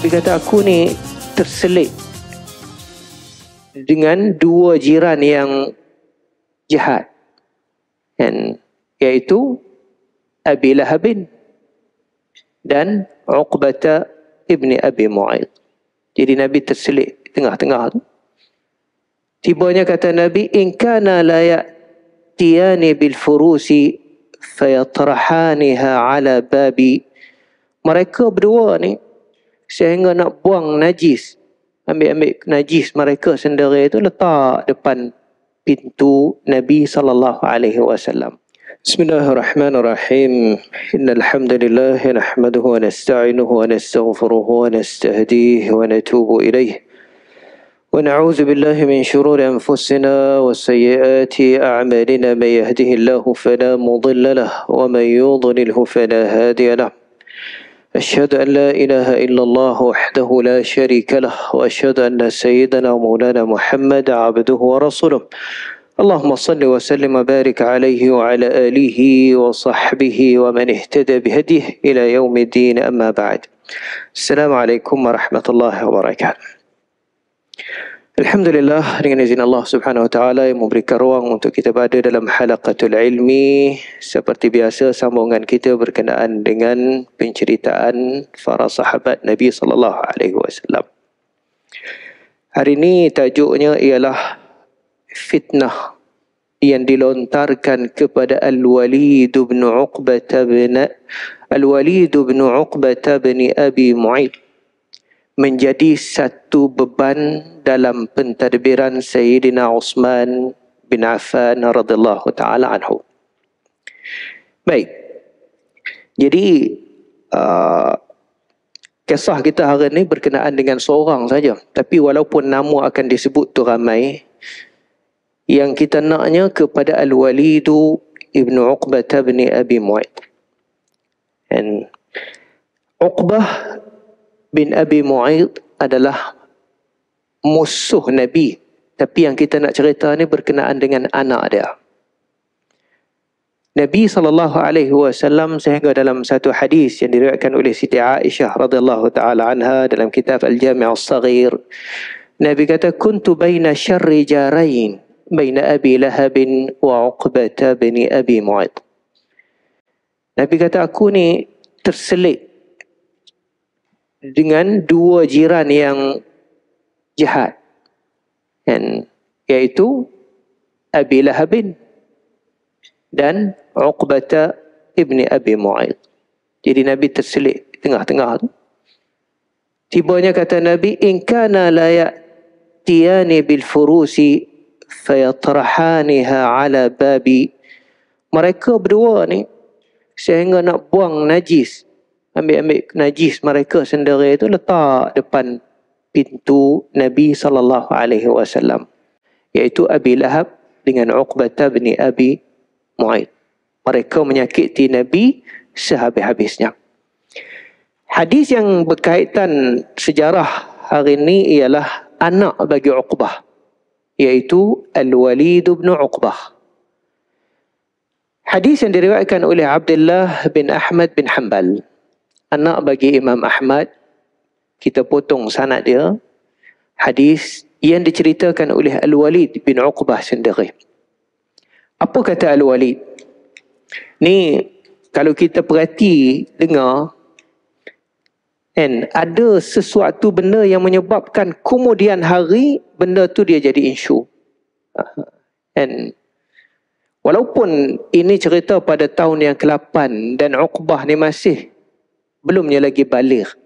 dia kata aku ni terselit dengan dua jiran yang jahat. Kan? Iaitu Abi Lahabin dan Uqbata Ibni Abi Mu'id. Jadi Nabi terselit tengah-tengah tu. Tibanya kata Nabi, In kana la ya'tiyani bil furusi fayatrahaniha ala babi. Mereka berdua ni, sehingga nak buang najis ambil-ambil najis mereka sendiri itu letak depan pintu Nabi sallallahu alaihi wasallam بسم الله الرحمن الرحيم إن الحمد لله نحمده ونستعينه ونستغفره ونستهديه ونتوب إليه ونعوذ بالله من شرور أنفسنا وسيئات أعمالنا من يهده الله فلا مضل له ومن يضلله فلا هادي له أشهد أن لا إله إلا الله وحده لا شريك له وأشهد أن سيدنا ومولانا محمد عبده ورسوله اللهم صل وسلم وبارك عليه وعلى آله وصحبه ومن اهتدى بهديه إلى يوم الدين أما بعد السلام عليكم ورحمة الله وبركاته Alhamdulillah dengan izin Allah Subhanahu Wa Taala yang memberikan ruang untuk kita berada dalam halaqatul ilmi seperti biasa sambungan kita berkenaan dengan penceritaan para sahabat Nabi sallallahu alaihi wasallam. Hari ini tajuknya ialah fitnah yang dilontarkan kepada Al-Walid bin Uqbah bin Al-Walid bin Uqbah bin Abi Mu'ayth menjadi satu beban dalam pentadbiran Sayyidina Uthman bin Affan radhiyallahu taala anhu. Baik. Jadi uh, kisah kita hari ini berkenaan dengan seorang saja tapi walaupun nama akan disebut tu ramai yang kita naknya kepada Al-Walid ibn Uqbah bin Abi Mu'ayth. And Uqbah bin Abi Mu'id adalah musuh Nabi. Tapi yang kita nak cerita ni berkenaan dengan anak dia. Nabi sallallahu alaihi wasallam sehingga dalam satu hadis yang diriwayatkan oleh Siti Aisyah radhiyallahu taala anha dalam kitab Al-Jami' As-Saghir Nabi kata kuntu baina Sharri jarain baina Abi Lahab wa Uqbah bin Abi Mu'ayth Nabi kata aku ni terselit dengan dua jiran yang jahat. Dan iaitu Abi Lahab dan Uqbah bin Abi Mu'ayl. Jadi Nabi terselit tengah-tengah tu. Tibanya kata Nabi, In kana la ya'tiyani bil furusi fayatrahanha ala babi. Mereka berdua ni sehingga nak buang najis ambil-ambil najis mereka sendiri itu letak depan pintu Nabi sallallahu alaihi wasallam iaitu Abi Lahab dengan Uqbah bin Abi Mu'ayth. Mereka menyakiti Nabi sehabis-habisnya. Hadis yang berkaitan sejarah hari ini ialah anak bagi Uqbah iaitu Al-Walid bin Uqbah. Hadis yang diriwayatkan oleh Abdullah bin Ahmad bin Hanbal anak bagi Imam Ahmad kita potong sanad dia hadis yang diceritakan oleh Al-Walid bin Uqbah sendiri apa kata Al-Walid ni kalau kita perhati dengar and ada sesuatu benda yang menyebabkan kemudian hari benda tu dia jadi isu and walaupun ini cerita pada tahun yang ke-8 dan Uqbah ni masih belumnya lagi balik.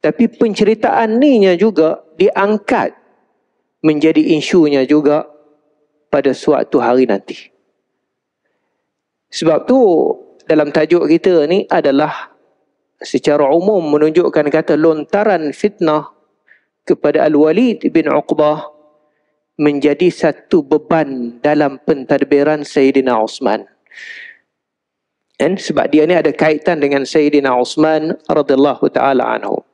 Tapi penceritaan ni juga diangkat menjadi isunya juga pada suatu hari nanti. Sebab tu dalam tajuk kita ni adalah secara umum menunjukkan kata lontaran fitnah kepada Al-Walid bin Uqbah menjadi satu beban dalam pentadbiran Sayyidina Osman. Dan sebab dia ni ada kaitan dengan Sayyidina Osman radhiyallahu taala anhu.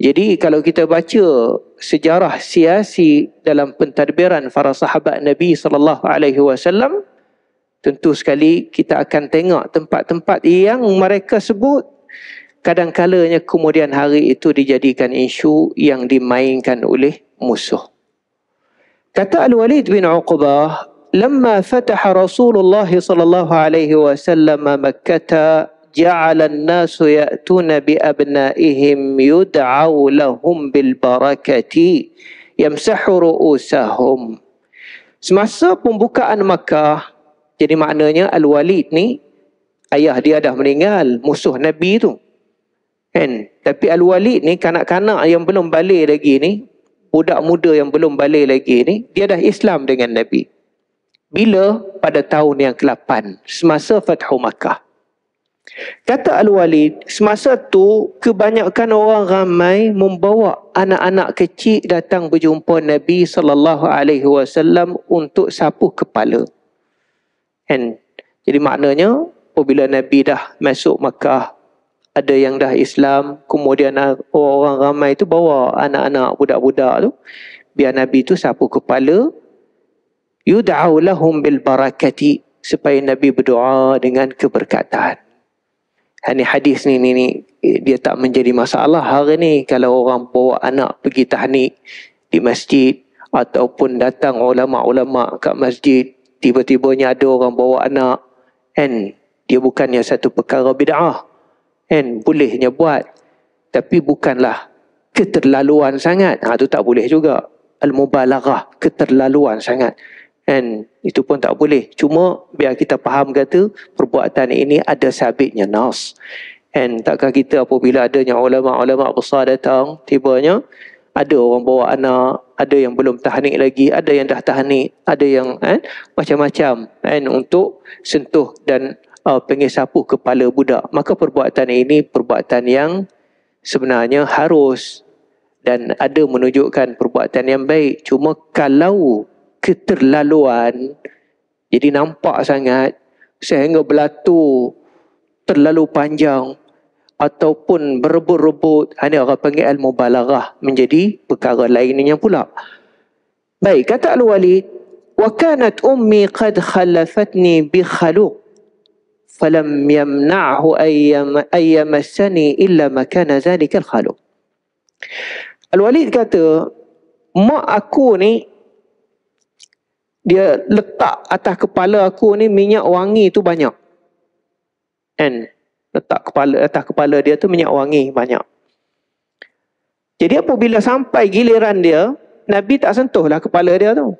Jadi kalau kita baca sejarah siasi dalam pentadbiran para sahabat Nabi sallallahu alaihi wasallam tentu sekali kita akan tengok tempat-tempat yang mereka sebut kadang-kalanya kemudian hari itu dijadikan isu yang dimainkan oleh musuh. Kata Al-Walid bin Uqbah, لما فتح رسول الله صلى الله عليه وسلم مكة جعل الناس يأتون بأبنائهم يدعوا لهم بالبركة يمسح رؤوسهم Semasa pembukaan Makkah, jadi maknanya Al-Walid ni, ayah dia dah meninggal, musuh Nabi tu. Kan? Tapi Al-Walid ni, kanak-kanak yang belum balik lagi ni, budak muda yang belum balik lagi ni, dia dah Islam dengan Nabi. Bila? Pada tahun yang ke-8. Semasa Fathu Makkah. Kata Al-Walid, semasa tu kebanyakan orang ramai membawa anak-anak kecil datang berjumpa Nabi sallallahu alaihi wasallam untuk sapu kepala. And jadi maknanya apabila Nabi dah masuk Makkah, ada yang dah Islam, kemudian orang-orang ah, ramai tu bawa anak-anak budak-budak tu biar Nabi tu sapu kepala yud'au lahum bil barakati supaya Nabi berdoa dengan keberkatan. Ini ha, hadis ni, ni, dia tak menjadi masalah hari ni kalau orang bawa anak pergi tahnik di masjid ataupun datang ulama-ulama kat masjid tiba-tibanya ada orang bawa anak and dia bukannya satu perkara bid'ah and bolehnya buat tapi bukanlah keterlaluan sangat ha, tu tak boleh juga al-mubalaghah keterlaluan sangat dan itu pun tak boleh. Cuma biar kita faham kata perbuatan ini ada sabitnya nas. Dan takkah kita apabila adanya ulama-ulama besar datang, tibanya ada orang bawa anak, ada yang belum tahanik lagi, ada yang dah tahanik, ada yang eh, macam-macam eh, untuk sentuh dan uh, pengen sapu kepala budak. Maka perbuatan ini perbuatan yang sebenarnya harus dan ada menunjukkan perbuatan yang baik. Cuma kalau keterlaluan jadi nampak sangat sehingga berlatuh terlalu panjang ataupun berebut-rebut ini orang panggil al-mubalaghah menjadi perkara lainnya pula baik kata al-walid wa kanat ummi qad khalafatni bi khaluq falam yamna'hu ayyam ayyam ayyamassani illa ma kana zalika al-khaluq al-walid kata mak aku ni dia letak atas kepala aku ni minyak wangi tu banyak. And letak kepala atas kepala dia tu minyak wangi banyak. Jadi apabila sampai giliran dia, Nabi tak sentuhlah kepala dia tu.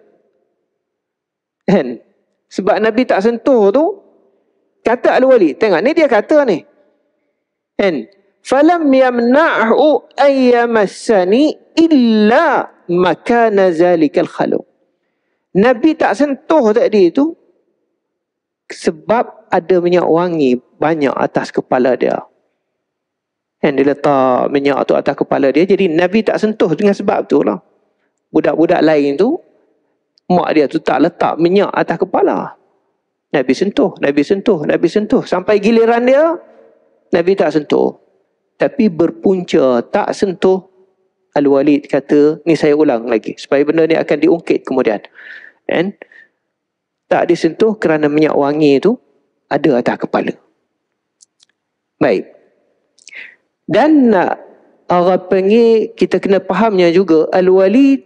And sebab Nabi tak sentuh tu, kata Al-Wali, tengok ni dia kata ni. And falam yamna'u ayyamassani illa makana zalikal khalu. Nabi tak sentuh tadi tu sebab ada minyak wangi banyak atas kepala dia. Dan dia letak minyak tu atas kepala dia. Jadi Nabi tak sentuh dengan sebab tu lah. Budak-budak lain tu, mak dia tu tak letak minyak atas kepala. Nabi sentuh, Nabi sentuh, Nabi sentuh. Sampai giliran dia, Nabi tak sentuh. Tapi berpunca tak sentuh, Al-Walid kata, ni saya ulang lagi. Supaya benda ni akan diungkit kemudian. Kemudian, And tak disentuh kerana minyak wangi itu ada atas kepala. Baik. Dan nak orang panggil kita kena fahamnya juga Al-Walid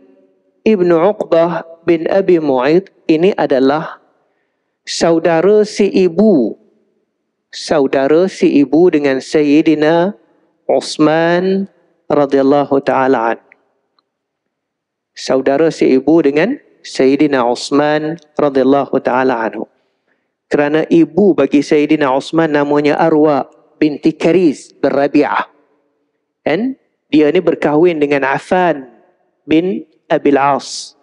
Ibn Uqbah bin Abi Mu'id ini adalah saudara si ibu saudara si ibu dengan Sayyidina Osman radhiyallahu taalaan, saudara si ibu dengan Sayyidina Osman radhiyallahu taala anhu. Kerana ibu bagi Sayyidina Osman namanya Arwa binti Kariz bin Rabi'ah. Dan dia ni berkahwin dengan Afan bin Abil As.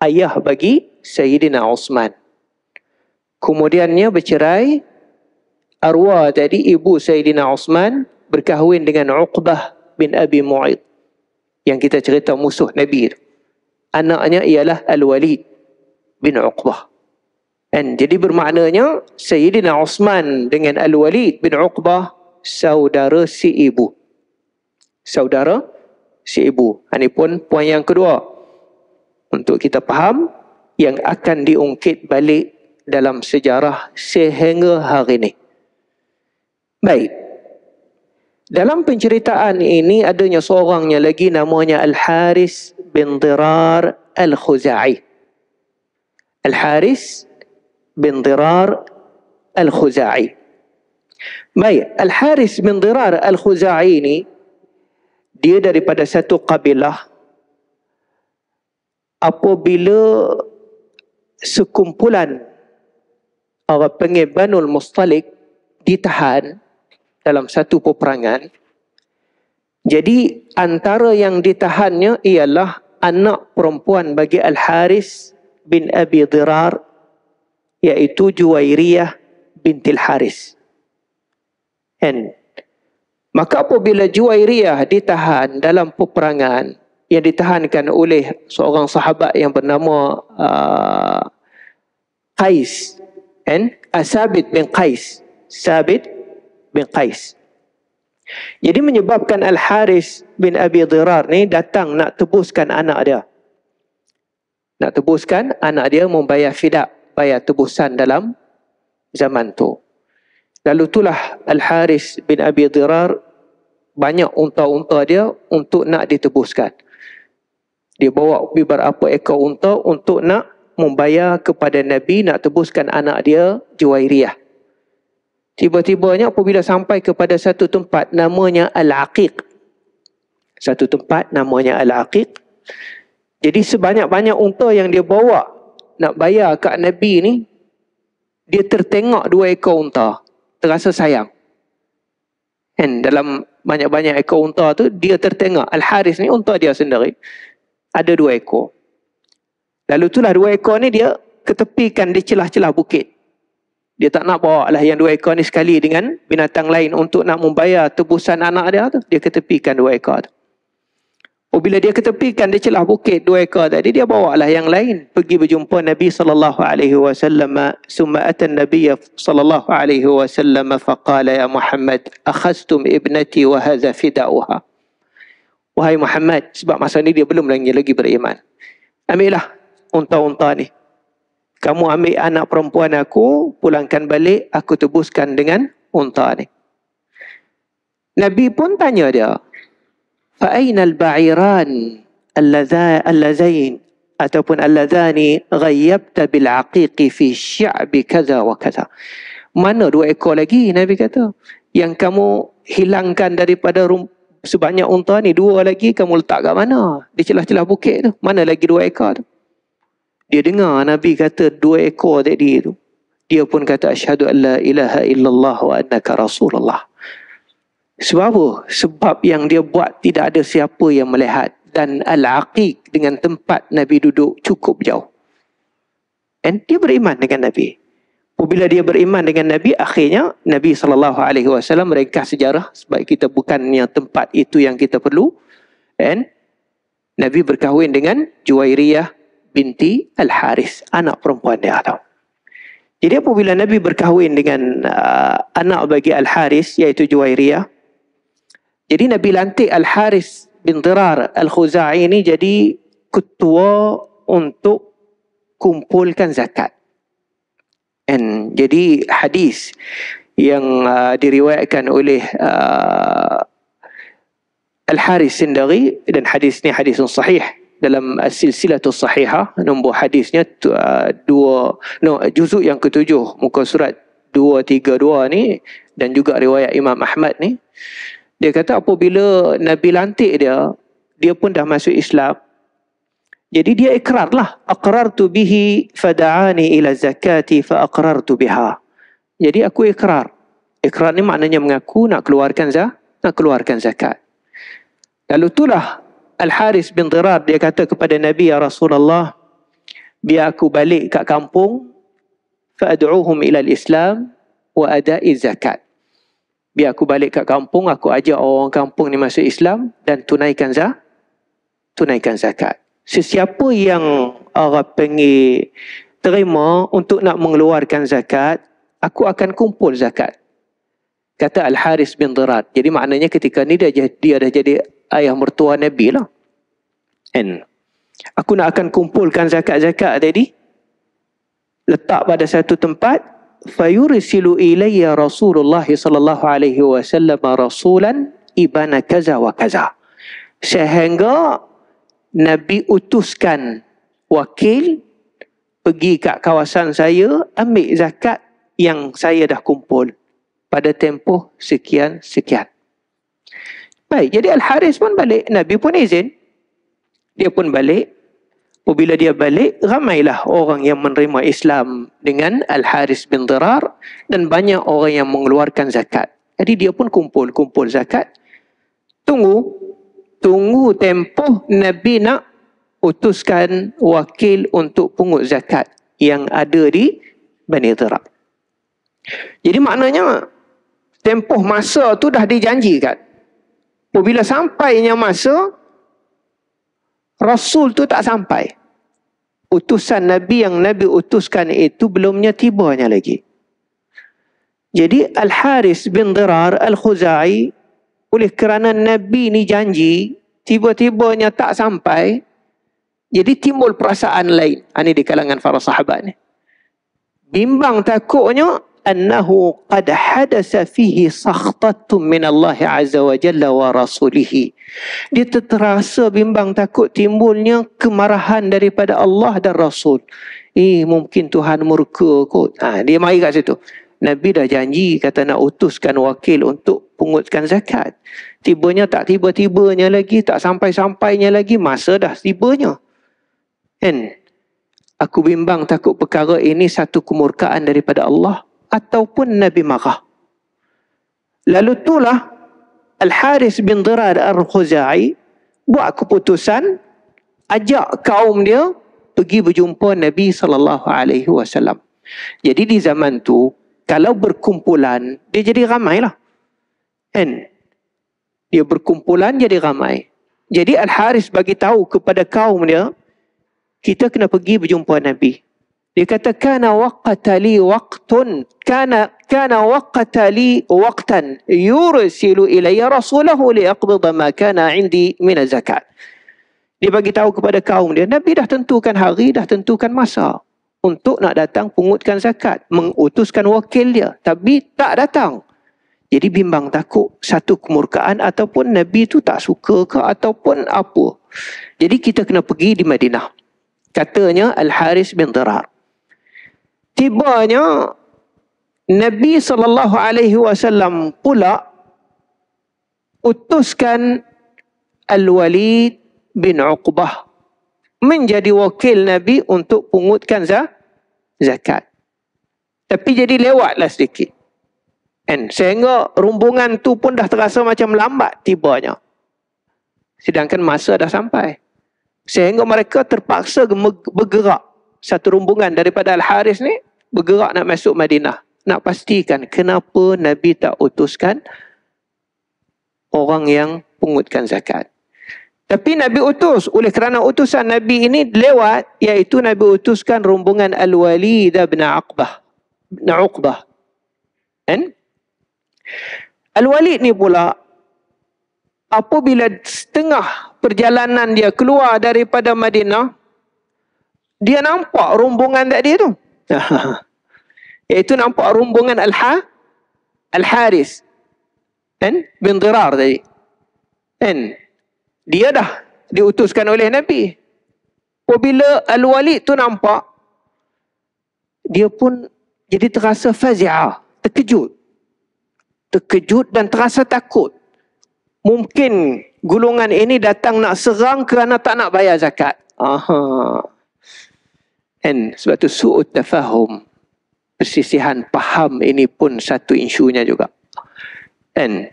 Ayah bagi Sayyidina Osman. Kemudiannya bercerai. Arwa tadi ibu Sayyidina Osman berkahwin dengan Uqbah bin Abi Mu'id. Yang kita cerita musuh Nabi itu anaknya ialah Al-Walid bin Uqbah. Dan jadi bermaknanya Sayyidina Osman dengan Al-Walid bin Uqbah saudara si ibu. Saudara si ibu. Ini ha, pun poin yang kedua. Untuk kita faham yang akan diungkit balik dalam sejarah sehingga hari ini. Baik. Dalam penceritaan ini adanya seorangnya lagi namanya Al-Haris bin Dirar Al-Khuza'i. Al-Haris bin Dirar Al-Khuza'i. Baik, Al-Haris bin Dirar Al-Khuza'i ini dia daripada satu kabilah apabila sekumpulan orang panggil Banul Mustalik ditahan dalam satu peperangan. Jadi antara yang ditahannya ialah anak perempuan bagi Al-Haris bin Abi Dirar yaitu Juwairiyah binti Al-Haris. And maka apabila Juwairiyah ditahan dalam peperangan yang ditahankan oleh seorang sahabat yang bernama uh, Qais and Asabit uh, bin Qais. Sabit bin Qais. Jadi menyebabkan Al-Haris bin Abi Dirar ni datang nak tebuskan anak dia. Nak tebuskan anak dia membayar fidak, bayar tebusan dalam zaman tu. Lalu itulah Al-Haris bin Abi Dirar banyak unta-unta dia untuk nak ditebuskan. Dia bawa beberapa ekor unta untuk nak membayar kepada Nabi nak tebuskan anak dia Juwairiyah. Tiba-tibanya apabila sampai kepada satu tempat namanya Al-Aqiq. Satu tempat namanya Al-Aqiq. Jadi sebanyak-banyak unta yang dia bawa nak bayar kat Nabi ni, dia tertengok dua ekor unta. Terasa sayang. And dalam banyak-banyak ekor unta tu, dia tertengok. Al-Haris ni unta dia sendiri. Ada dua ekor. Lalu itulah dua ekor ni dia ketepikan di celah-celah bukit. Dia tak nak bawa lah yang dua ekor ni sekali dengan binatang lain untuk nak membayar tebusan anak dia tu. Dia ketepikan dua ekor tu. Oh bila dia ketepikan dia celah bukit dua ekor tadi dia bawa lah yang lain pergi berjumpa Nabi sallallahu alaihi wasallam summa Nabi sallallahu alaihi wasallam faqala ya Muhammad akhastum ibnati wa hadha fida'uha Wahai Muhammad sebab masa ni dia belum lagi lagi beriman ambillah unta-unta ni kamu ambil anak perempuan aku, pulangkan balik, aku tebuskan dengan unta ni. Nabi pun tanya dia, fa'ayna al-ba'iran al-lazain ataupun al-lazani ghayyabta bil-aqiqi fi syi'bi kaza wa kaza. Mana dua ekor lagi Nabi kata? Yang kamu hilangkan daripada rum- sebanyak unta ni, dua lagi kamu letak kat mana? Di celah-celah bukit tu. Mana lagi dua ekor tu? Dia dengar Nabi kata dua ekor tadi tu. Dia pun kata asyhadu an ilaha illallah wa annaka rasulullah. Sebab apa? Sebab yang dia buat tidak ada siapa yang melihat dan al-aqiq dengan tempat Nabi duduk cukup jauh. Dan dia beriman dengan Nabi. Bila dia beriman dengan Nabi, akhirnya Nabi SAW mereka sejarah sebab kita bukannya tempat itu yang kita perlu. And Nabi berkahwin dengan Juwairiyah binti Al-Haris. Anak perempuan dia tau. Jadi apabila Nabi berkahwin dengan uh, anak bagi Al-Haris iaitu Juwairia. Jadi Nabi lantik Al-Haris bin Dirar Al-Khuza'i ini jadi ketua untuk kumpulkan zakat. And, jadi hadis yang uh, diriwayatkan oleh uh, Al-Haris sendiri dan hadis ini hadis yang sahih dalam uh, silsilah tu sahiha nombor hadisnya uh, dua no juzuk yang ketujuh muka surat 232 ni dan juga riwayat Imam Ahmad ni dia kata apabila Nabi lantik dia dia pun dah masuk Islam jadi dia ikrarlah aqrartu bihi fada'ani ila zakati fa aqrartu biha jadi aku ikrar ikrar ni maknanya mengaku nak keluarkan zakat nak keluarkan zakat lalu itulah Al-Haris bin Dirar dia kata kepada Nabi ya Rasulullah biar aku balik ke kampung fa'ad'uhum ila al-Islam wa ada'i zakat. Biar aku balik ke kampung aku ajak orang kampung ni masuk Islam dan tunaikan zakat. Tunaikan zakat. Sesiapa yang orang pengi terima untuk nak mengeluarkan zakat, aku akan kumpul zakat kata Al Haris bin Dirat. Jadi maknanya ketika ni dia dia dah jadi ayah mertua Nabi lah. And aku nak akan kumpulkan zakat-zakat tadi letak pada satu tempat fayursilu ilayya Rasulullah sallallahu alaihi wasallam rasulan ibana kaza wa kaza. Sehingga Nabi utuskan wakil pergi kat kawasan saya ambil zakat yang saya dah kumpul pada tempoh sekian sekian. Baik, jadi Al-Haris pun balik, Nabi pun izin. Dia pun balik. Apabila dia balik, ramailah orang yang menerima Islam dengan Al-Haris bin Dirar dan banyak orang yang mengeluarkan zakat. Jadi dia pun kumpul-kumpul zakat. Tunggu, tunggu tempoh Nabi nak utuskan wakil untuk pungut zakat yang ada di Bani Dirar. Jadi maknanya tempoh masa tu dah dijanjikan. Bila sampainya masa, Rasul tu tak sampai. Utusan Nabi yang Nabi utuskan itu belumnya tibanya lagi. Jadi Al-Haris bin Dirar Al-Khuzai oleh kerana Nabi ni janji tiba-tibanya tak sampai jadi timbul perasaan lain. Ini di kalangan para sahabat ni. Bimbang takutnya أنه قد حدث فيه سخطة من الله عز وجل ورسوله dia terasa bimbang takut timbulnya kemarahan daripada Allah dan Rasul eh mungkin Tuhan murka kot ha, dia mai kat situ Nabi dah janji kata nak utuskan wakil untuk pungutkan zakat tibanya tak tiba-tibanya lagi tak sampai-sampainya lagi masa dah tibanya kan Aku bimbang takut perkara ini satu kemurkaan daripada Allah ataupun Nabi marah. Lalu itulah Al-Haris bin Dirar Al-Khuzai buat keputusan ajak kaum dia pergi berjumpa Nabi sallallahu alaihi wasallam. Jadi di zaman tu kalau berkumpulan dia jadi ramailah. Kan? Dia berkumpulan jadi ramai. Jadi Al-Haris bagi tahu kepada kaum dia kita kena pergi berjumpa Nabi. Dia kata kana waqata li waqtun kana kana waqata li waqtan yursilu ilayya rasulahu li aqbid ma kana indi min zakat Dia bagi tahu kepada kaum dia Nabi dah tentukan hari dah tentukan masa untuk nak datang pungutkan zakat mengutuskan wakil dia tapi tak datang jadi bimbang takut satu kemurkaan ataupun Nabi tu tak suka ke ataupun apa. Jadi kita kena pergi di Madinah. Katanya Al-Haris bin Dirar tibanya Nabi sallallahu alaihi wasallam pula utuskan Al-Walid bin Uqbah menjadi wakil Nabi untuk pungutkan zakat. Tapi jadi lewatlah sedikit. And sehingga rumbungan tu pun dah terasa macam lambat tibanya. Sedangkan masa dah sampai. Sehingga mereka terpaksa bergerak satu rombongan daripada Al-Haris ni bergerak nak masuk Madinah. Nak pastikan kenapa Nabi tak utuskan orang yang pungutkan zakat. Tapi Nabi utus oleh kerana utusan Nabi ini lewat iaitu Nabi utuskan rombongan Al-Walid bin Aqbah. Bin Uqbah. Kan? Al-Walid ni pula apabila setengah perjalanan dia keluar daripada Madinah dia nampak rombongan tadi tu. Iaitu nampak rombongan Al-Ha Al-Haris dan bin Dirar tadi. Dan dia dah diutuskan oleh Nabi. Apabila Al-Walid tu nampak dia pun jadi terasa fazia, terkejut. Terkejut dan terasa takut. Mungkin gulungan ini datang nak serang kerana tak nak bayar zakat. Aha. And sebab tu su'ut tafahum, persisihan paham ini pun satu isunya juga. And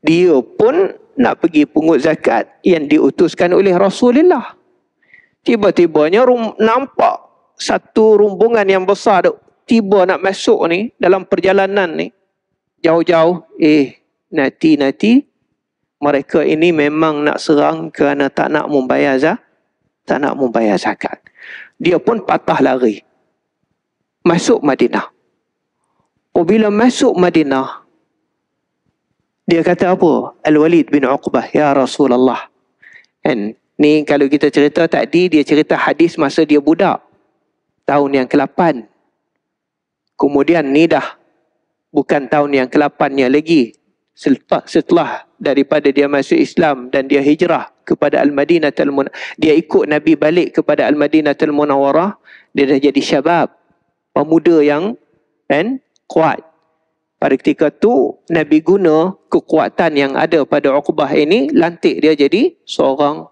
dia pun nak pergi pungut zakat yang diutuskan oleh Rasulullah. Tiba-tibanya nampak satu rumbungan yang besar tu tiba nak masuk ni dalam perjalanan ni jauh-jauh eh nanti-nanti mereka ini memang nak serang kerana tak nak membayar zakat tak nak membayar zakat dia pun patah lari. Masuk Madinah. Oh Bila masuk Madinah, dia kata apa? Al-Walid bin Uqbah, Ya Rasulullah. And, ni kalau kita cerita tadi, dia cerita hadis masa dia budak. Tahun yang ke-8. Kemudian ni dah bukan tahun yang ke-8 lagi setelah, setelah daripada dia masuk Islam dan dia hijrah kepada Al-Madinah al dia ikut Nabi balik kepada Al-Madinah Al-Munawarah dia dah jadi syabab pemuda yang kan kuat pada ketika tu Nabi guna kekuatan yang ada pada Uqbah ini lantik dia jadi seorang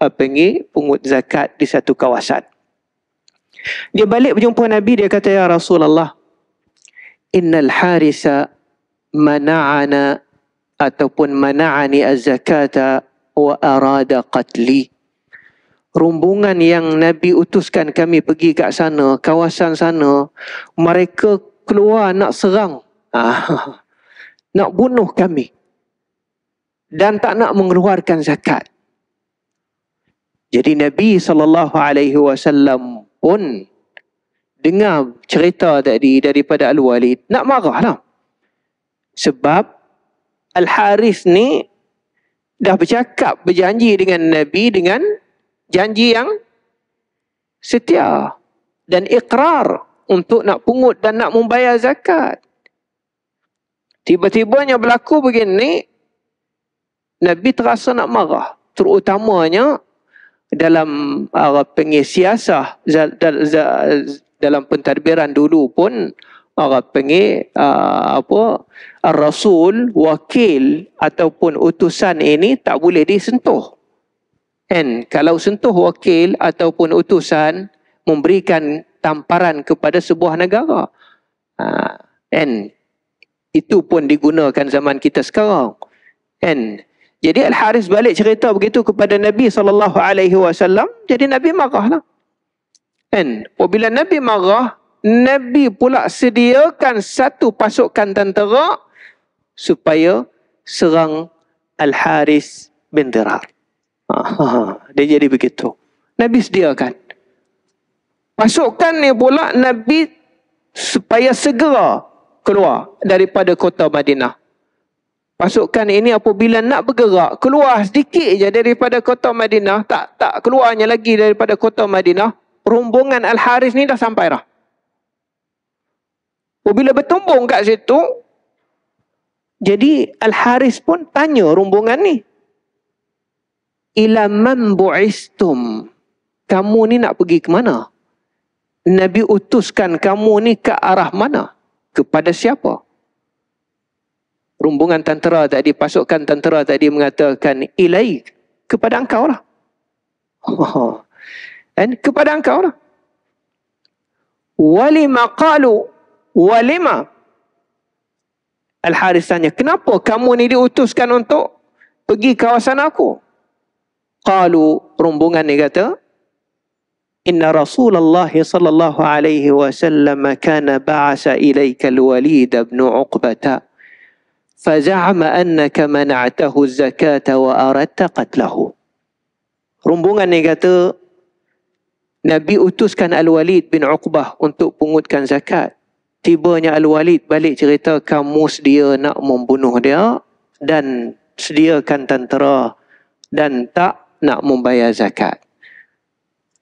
eh, pengi pungut zakat di satu kawasan dia balik berjumpa Nabi dia kata ya Rasulullah innal harisa mana'ana ataupun mana'ani az-zakata wa arada qatli. Rumbungan yang Nabi utuskan kami pergi ke sana, kawasan sana, mereka keluar nak serang. Ah, nak bunuh kami. Dan tak nak mengeluarkan zakat. Jadi Nabi sallallahu alaihi wasallam pun dengar cerita tadi daripada Al-Walid nak marahlah. Sebab Al-Harith ni dah bercakap, berjanji dengan Nabi dengan janji yang setia dan ikrar untuk nak pungut dan nak membayar zakat. Tiba-tiba yang berlaku begini, Nabi terasa nak marah. Terutamanya dalam uh, ah, pengisiasah dalam pentadbiran dulu pun orang panggil uh, apa rasul wakil ataupun utusan ini tak boleh disentuh and kalau sentuh wakil ataupun utusan memberikan tamparan kepada sebuah negara uh, itu pun digunakan zaman kita sekarang and jadi al haris balik cerita begitu kepada nabi saw. jadi nabi marahlah and apabila nabi marah Nabi pula sediakan satu pasukan tentera supaya serang Al-Haris bin Dirar. Dia jadi begitu. Nabi sediakan. Pasukan ni pula Nabi supaya segera keluar daripada kota Madinah. Pasukan ini apabila nak bergerak, keluar sedikit je daripada kota Madinah, tak tak keluarnya lagi daripada kota Madinah, Rumbungan Al-Haris ni dah sampai dah. Oh, bila bertumbung kat situ, jadi Al-Haris pun tanya rumbungan ni. Ila man bu'istum? Kamu ni nak pergi ke mana? Nabi utuskan kamu ni ke arah mana? Kepada siapa? Rumbungan tentera tadi, pasukan tentera tadi mengatakan ilai kepada engkau lah. And kepada engkau lah. Walima qalu Walima. Al-Haris tanya, kenapa kamu ni diutuskan untuk pergi kawasan aku? Qalu, Rumbungan ni kata, Inna Rasulullah sallallahu alaihi wasallam kana ba'asa ilayka al-Walid ibn Uqbah فزعم أنك منعته الزكاة وأردت قتله rombongan ni kata Nabi utuskan Al-Walid bin Uqbah untuk pungutkan zakat tibanya Al-Walid balik cerita kamus dia nak membunuh dia dan sediakan tentera dan tak nak membayar zakat.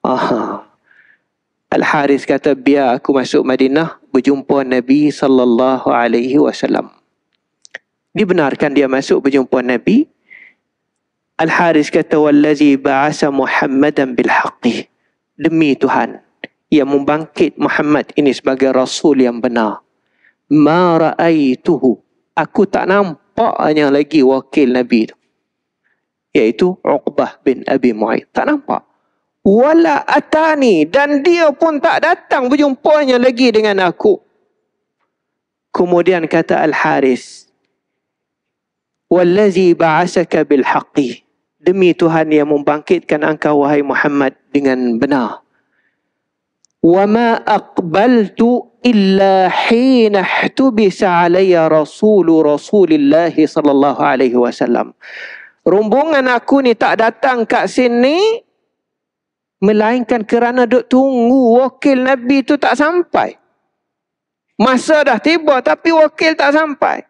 Aha. Al-Haris kata biar aku masuk Madinah berjumpa Nabi sallallahu alaihi wasallam. Dibenarkan dia masuk berjumpa Nabi. Al-Haris kata wallazi ba'asa Muhammadan bil haqqi. Demi Tuhan, yang membangkit Muhammad ini sebagai rasul yang benar. Ma ra'aituhu. Aku tak nampak yang lagi wakil Nabi itu. Iaitu Uqbah bin Abi Mu'ayyid. Tak nampak. Wala atani. Dan dia pun tak datang berjumpanya lagi dengan aku. Kemudian kata Al-Haris. Wallazi ba'asaka bilhaqi. Demi Tuhan yang membangkitkan engkau wahai Muhammad dengan benar. وما أقبلت إلا حين احتبس علي رسول رسول الله صلى الله عليه وسلم Rombongan aku ni tak datang kat sini Melainkan kerana duk tunggu wakil Nabi tu tak sampai. Masa dah tiba tapi wakil tak sampai.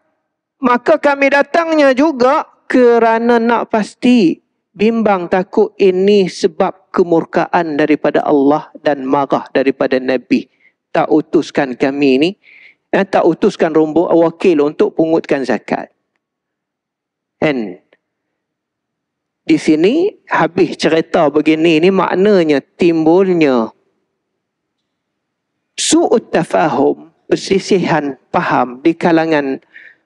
Maka kami datangnya juga kerana nak pasti. Bimbang takut ini sebab kemurkaan daripada Allah dan marah daripada Nabi. Tak utuskan kami ni, eh, tak utuskan rumput wakil untuk pungutkan zakat. And di sini habis cerita begini ni maknanya timbulnya su'ut tafahum, persisihan paham di kalangan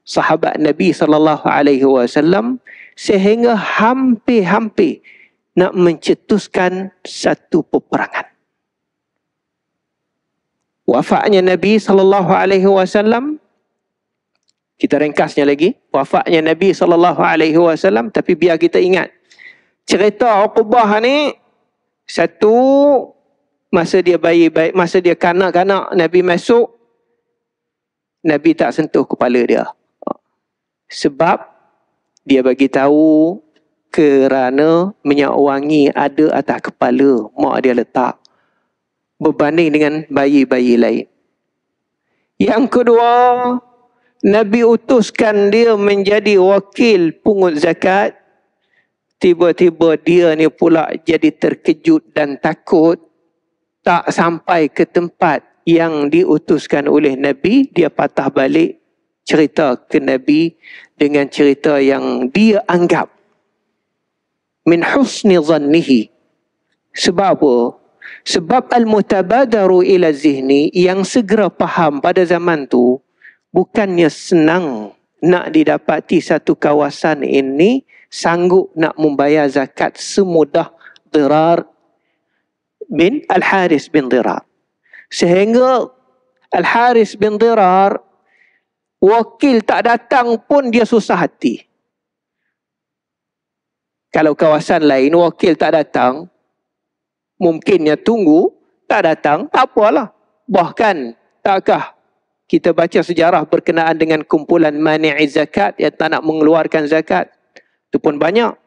sahabat Nabi sallallahu alaihi wasallam sehingga hampir-hampir nak mencetuskan satu peperangan. Wafatnya Nabi sallallahu alaihi wasallam kita ringkasnya lagi. Wafatnya Nabi sallallahu alaihi wasallam tapi biar kita ingat. Cerita Uqbah ni satu masa dia bayi baik masa dia kanak-kanak Nabi masuk Nabi tak sentuh kepala dia. Sebab dia bagi tahu kerana minyak wangi ada atas kepala mak dia letak berbanding dengan bayi-bayi lain. Yang kedua, Nabi utuskan dia menjadi wakil pungut zakat. Tiba-tiba dia ni pula jadi terkejut dan takut tak sampai ke tempat yang diutuskan oleh Nabi, dia patah balik cerita ke Nabi dengan cerita yang dia anggap min husni zannihi. Sebab Sebab al-mutabadaru ila zihni yang segera faham pada zaman tu bukannya senang nak didapati satu kawasan ini sanggup nak membayar zakat semudah dirar bin Al-Haris bin Dirar. Sehingga Al-Haris bin Dirar, wakil tak datang pun dia susah hati. Kalau kawasan lain wakil tak datang, mungkinnya tunggu, tak datang, tak apalah. Bahkan takkah kita baca sejarah berkenaan dengan kumpulan mani'i zakat yang tak nak mengeluarkan zakat. Itu pun banyak.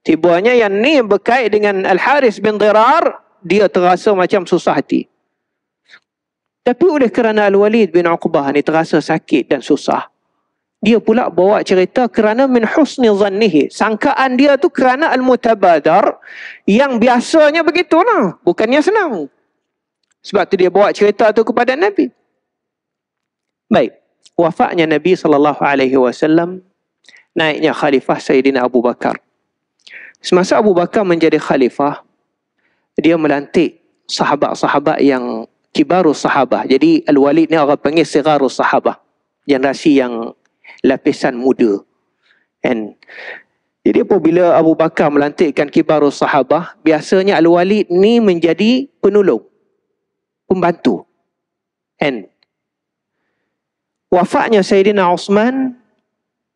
Tibanya yang ni berkait dengan Al-Haris bin Dirar, dia terasa macam susah hati. Tapi oleh kerana Al-Walid bin Uqbah ni terasa sakit dan susah dia pula bawa cerita kerana min husni zannihi. Sangkaan dia tu kerana al-mutabadar yang biasanya begitu begitulah. Bukannya senang. Sebab tu dia bawa cerita tu kepada Nabi. Baik. Wafaknya Nabi SAW naiknya khalifah Sayyidina Abu Bakar. Semasa Abu Bakar menjadi khalifah, dia melantik sahabat-sahabat yang kibarus sahabat. Jadi al-walid ni orang panggil sigarus sahabat. Generasi yang lapisan muda. And jadi apabila Abu Bakar melantikkan kibar sahabah, biasanya Al-Walid ni menjadi penolong, pembantu. And wafatnya Sayyidina Osman,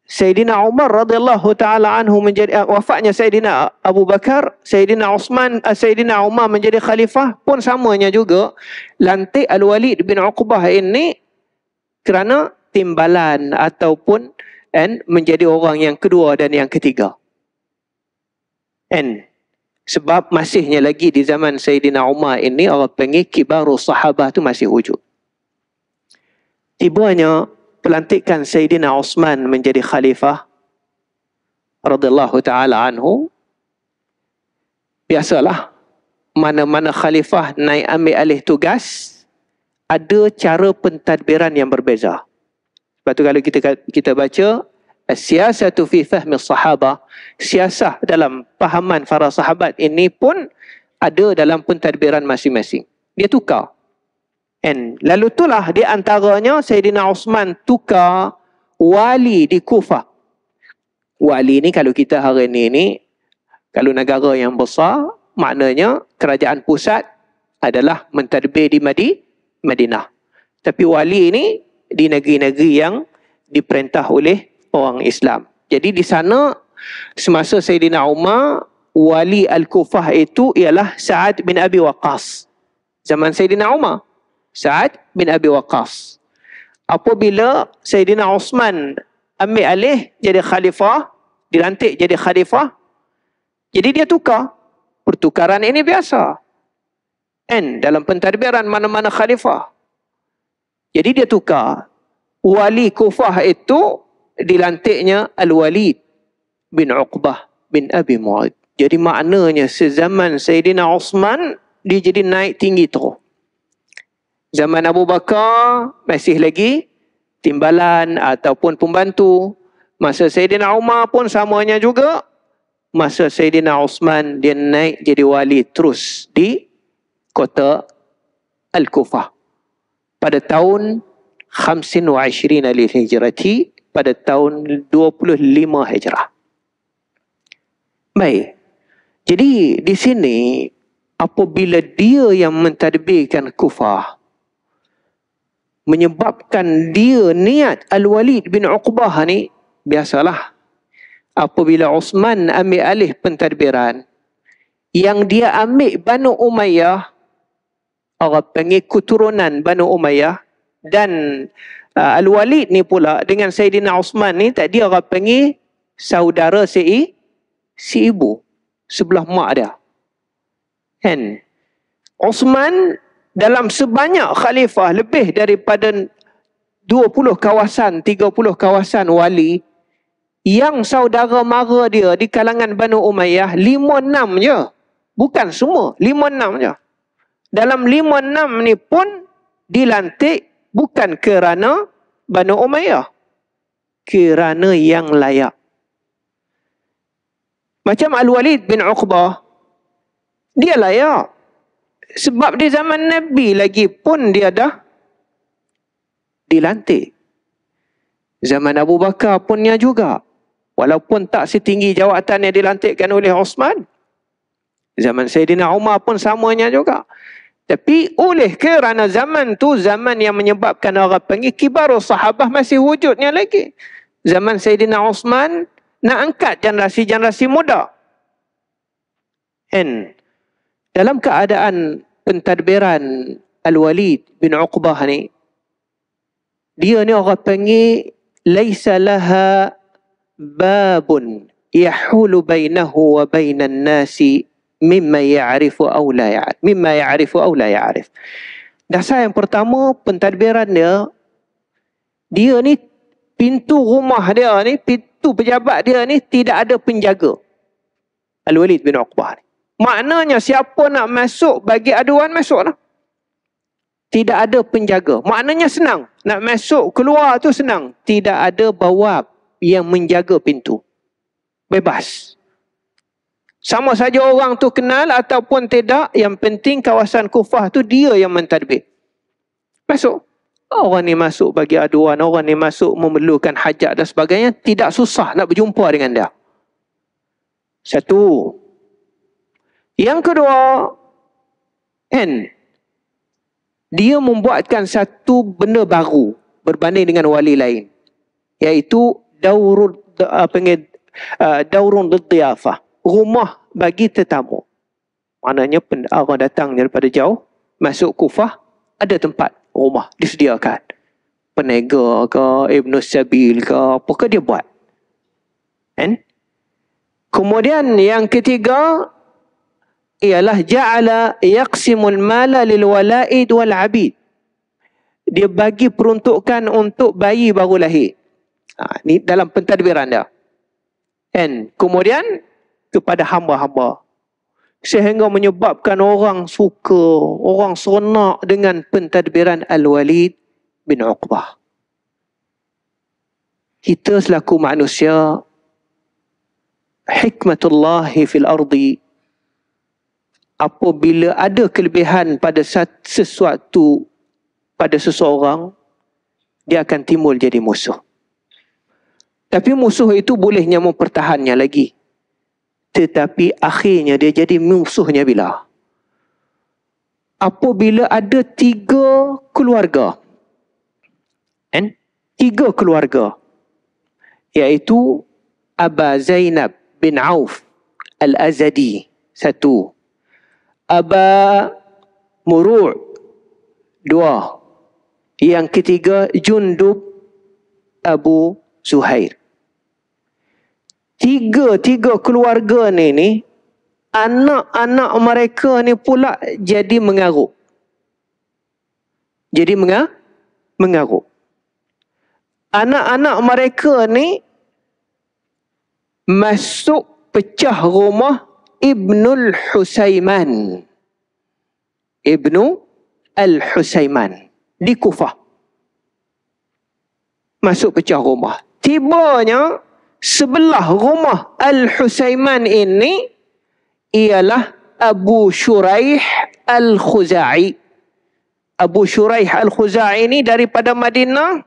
Sayyidina Umar radhiyallahu taala anhu menjadi eh, wafatnya Sayyidina Abu Bakar, Sayyidina Uthman, eh, Sayyidina Umar menjadi khalifah pun samanya juga lantik Al-Walid bin Uqbah ini kerana timbalan ataupun and menjadi orang yang kedua dan yang ketiga. And sebab masihnya lagi di zaman Sayyidina Umar ini orang panggil kibarus sahabah tu masih wujud. Tibanya pelantikan Sayyidina Osman menjadi khalifah radhiyallahu taala anhu biasalah mana-mana khalifah naik ambil alih tugas ada cara pentadbiran yang berbeza. Sebab tu kalau kita kita baca siasatu fi fahmi sahabah, siasah dalam pahaman para sahabat ini pun ada dalam pentadbiran masing-masing. Dia tukar. And lalu itulah di antaranya Sayyidina Osman tukar wali di Kufah. Wali ni kalau kita hari ni ni kalau negara yang besar maknanya kerajaan pusat adalah mentadbir di Madi, Madinah. Tapi wali ini di negeri-negeri yang diperintah oleh orang Islam. Jadi di sana semasa Sayyidina Umar wali Al-Kufah itu ialah Sa'ad bin Abi Waqas. Zaman Sayyidina Umar, Sa'ad bin Abi Waqas. Apabila Sayyidina Osman ambil alih jadi khalifah, dilantik jadi khalifah, jadi dia tukar. Pertukaran ini biasa. And dalam pentadbiran mana-mana khalifah. Jadi dia tukar. Wali Kufah itu dilantiknya Al-Walid bin Uqbah bin Abi Mu'ad. Jadi maknanya sezaman Sayyidina Osman, dia jadi naik tinggi tu. Zaman Abu Bakar, masih lagi timbalan ataupun pembantu. Masa Sayyidina Umar pun samanya juga. Masa Sayyidina Osman, dia naik jadi wali terus di kota Al-Kufah pada tahun 25 Al-Hijrati pada tahun 25 Hijrah. Baik. Jadi di sini apabila dia yang mentadbirkan kufah menyebabkan dia niat Al-Walid bin Uqbah ni biasalah apabila Osman ambil alih pentadbiran yang dia ambil Banu Umayyah pengikut turunan Banu Umayyah dan uh, Al-Walid ni pula dengan Sayyidina Osman ni tadi orang panggil saudara si i, si ibu sebelah mak dia. Kan? Osman dalam sebanyak khalifah lebih daripada 20 kawasan, 30 kawasan wali yang saudara mara dia di kalangan Banu Umayyah 5 6 je. Bukan semua, 5 6 je dalam lima enam ni pun dilantik bukan kerana Banu Umayyah. Kerana yang layak. Macam Al-Walid bin Uqbah. Dia layak. Sebab di zaman Nabi lagi pun dia dah dilantik. Zaman Abu Bakar punnya juga. Walaupun tak setinggi jawatan yang dilantikkan oleh Osman. Zaman Sayyidina Umar pun samanya juga. Tapi oleh kerana zaman tu zaman yang menyebabkan orang panggil kibar oh, sahabah masih wujudnya lagi. Zaman Sayyidina Osman nak angkat generasi-generasi muda. And dalam keadaan pentadbiran Al-Walid bin Uqbah ni, dia ni orang panggil laisa laha babun yahulu bainahu wa bainan nasi mimma ya'rifu aw la ya'rif mimma ya'rifu aw la ya'rif dasar yang pertama pentadbiran dia dia ni pintu rumah dia ni pintu pejabat dia ni tidak ada penjaga Al-Walid bin Uqbah ni. Maknanya siapa nak masuk bagi aduan masuklah. Tidak ada penjaga. Maknanya senang. Nak masuk keluar tu senang. Tidak ada bawab yang menjaga pintu. Bebas. Sama saja orang tu kenal ataupun tidak, yang penting kawasan kufah tu dia yang mentadbir. Masuk. Orang ni masuk bagi aduan, orang ni masuk memerlukan hajat dan sebagainya, tidak susah nak berjumpa dengan dia. Satu. Yang kedua, N. Dia membuatkan satu benda baru berbanding dengan wali lain. Iaitu eh, eh, daurun apa ni, daurun lidiafah rumah bagi tetamu. Maknanya orang datang daripada jauh, masuk kufah, ada tempat rumah disediakan. Penega ke, Ibn Sabil ke, apa ke dia buat? Kan? Kemudian yang ketiga, ialah ja'ala yaqsimul mala lil wala'id wal 'abid dia bagi peruntukan untuk bayi baru lahir ha, ni dalam pentadbiran dia and kemudian kepada hamba-hamba. Sehingga menyebabkan orang suka, orang seronok dengan pentadbiran Al-Walid bin Uqbah. Kita selaku manusia, hikmatullahi fil ardi, apabila ada kelebihan pada sesuatu, pada seseorang, dia akan timbul jadi musuh. Tapi musuh itu bolehnya mempertahannya lagi. Tetapi akhirnya dia jadi musuhnya bila? Apabila ada tiga keluarga. And, tiga keluarga. Iaitu Aba Zainab bin Auf Al-Azadi. Satu. Aba Muru' Dua. Yang ketiga Jundub Abu Zuhair tiga tiga keluarga ni ni anak-anak mereka ni pula jadi mengaruk. Jadi menga mengaruk. Anak-anak mereka ni masuk pecah rumah Ibnul Husaiman. Ibnu Al-Husaiman di Kufah. Masuk pecah rumah. Tibanya sebelah rumah Al-Husayman ini ialah Abu Shuraih Al-Khuza'i. Abu Shuraih Al-Khuza'i ini daripada Madinah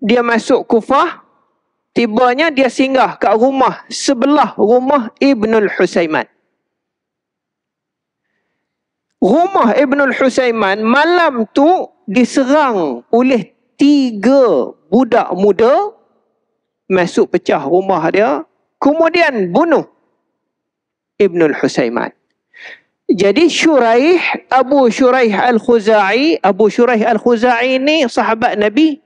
dia masuk Kufah tibanya dia singgah ke rumah sebelah rumah Ibnul Husayman. Rumah Ibnul Husayman malam tu diserang oleh tiga budak muda masuk pecah rumah dia kemudian bunuh Ibnul Husaiman. Jadi Shuraih Abu Shuraih Al-Khuzai, Abu Shuraih Al-Khuzai ni sahabat Nabi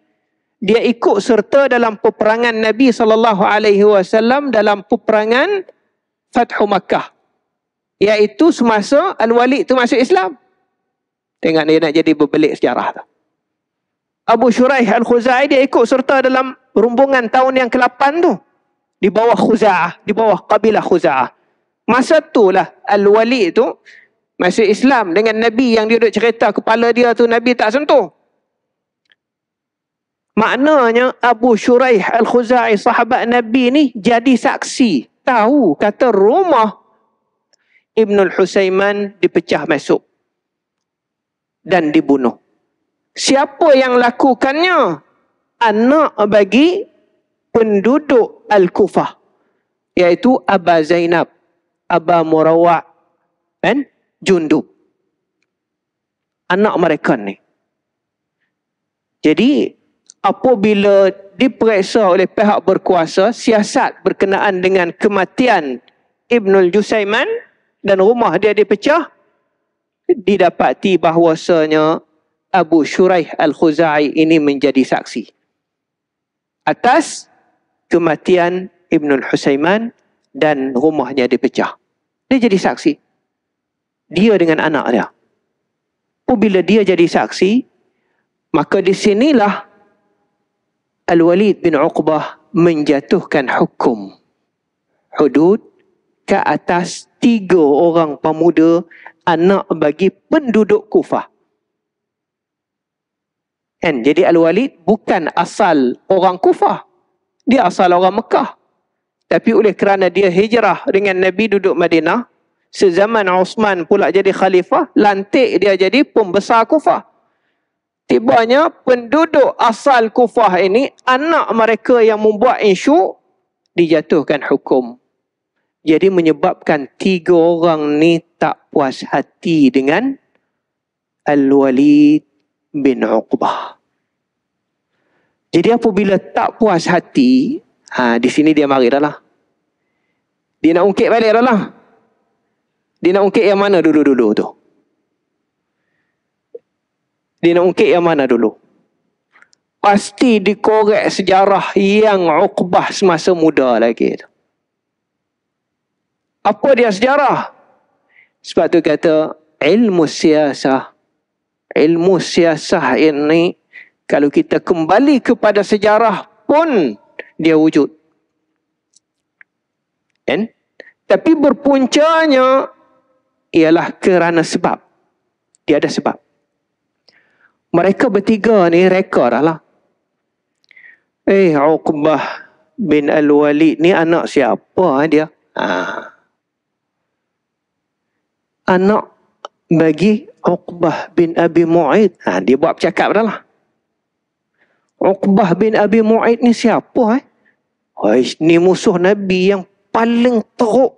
dia ikut serta dalam peperangan Nabi sallallahu alaihi wasallam dalam peperangan Fathu Makkah. Iaitu semasa Al-Walid tu masuk Islam. Tengok dia nak jadi berbelit sejarah tu. Abu Shuraih Al-Khuzai dia ikut serta dalam rumbungan tahun yang ke-8 tu. Di bawah Khuza'ah. Di bawah kabilah Khuza'ah. Masa tu lah al Wali tu masuk Islam dengan Nabi yang dia duduk cerita kepala dia tu Nabi tak sentuh. Maknanya Abu Shuraih Al-Khuzai sahabat Nabi ni jadi saksi. Tahu kata rumah Ibnul Husayman dipecah masuk dan dibunuh siapa yang lakukannya? Anak bagi penduduk Al-Kufah. Iaitu Aba Zainab. Aba Murawak. Kan? Junduk. Anak mereka ni. Jadi, apabila diperiksa oleh pihak berkuasa, siasat berkenaan dengan kematian Ibnul Jusaiman dan rumah dia dipecah, didapati bahawasanya Abu Shuraih Al-Khuzai ini menjadi saksi atas kematian Ibn Husayman dan rumahnya dipecah. Dia jadi saksi. Dia dengan anak dia. Oh, bila dia jadi saksi, maka di sinilah Al-Walid bin Uqbah menjatuhkan hukum hudud ke atas tiga orang pemuda anak bagi penduduk Kufah. Kan? Jadi Al-Walid bukan asal orang Kufah. Dia asal orang Mekah. Tapi oleh kerana dia hijrah dengan Nabi duduk Madinah, sezaman Osman pula jadi khalifah, lantik dia jadi pembesar Kufah. Tibanya penduduk asal Kufah ini, anak mereka yang membuat isu, dijatuhkan hukum. Jadi menyebabkan tiga orang ni tak puas hati dengan Al-Walid bin Uqbah. Jadi apabila tak puas hati, ha, di sini dia mari dah lah. Dia nak ungkit balik dah lah. Dia nak ungkit yang mana dulu-dulu tu. Dia nak ungkit yang mana dulu. Pasti dikorek sejarah yang uqbah semasa muda lagi tu. Apa dia sejarah? Sebab tu kata ilmu siasah ilmu siasah ini kalau kita kembali kepada sejarah pun dia wujud. And, tapi berpuncanya ialah kerana sebab. Dia ada sebab. Mereka bertiga ni reka dah lah. Eh, Uqbah bin Al-Walid ni anak siapa eh, dia? Ah. Anak bagi Uqbah bin Abi Mu'id. Ha, dia buat bercakap dah lah. Uqbah bin Abi Mu'id ni siapa eh? Hois, ni musuh Nabi yang paling teruk.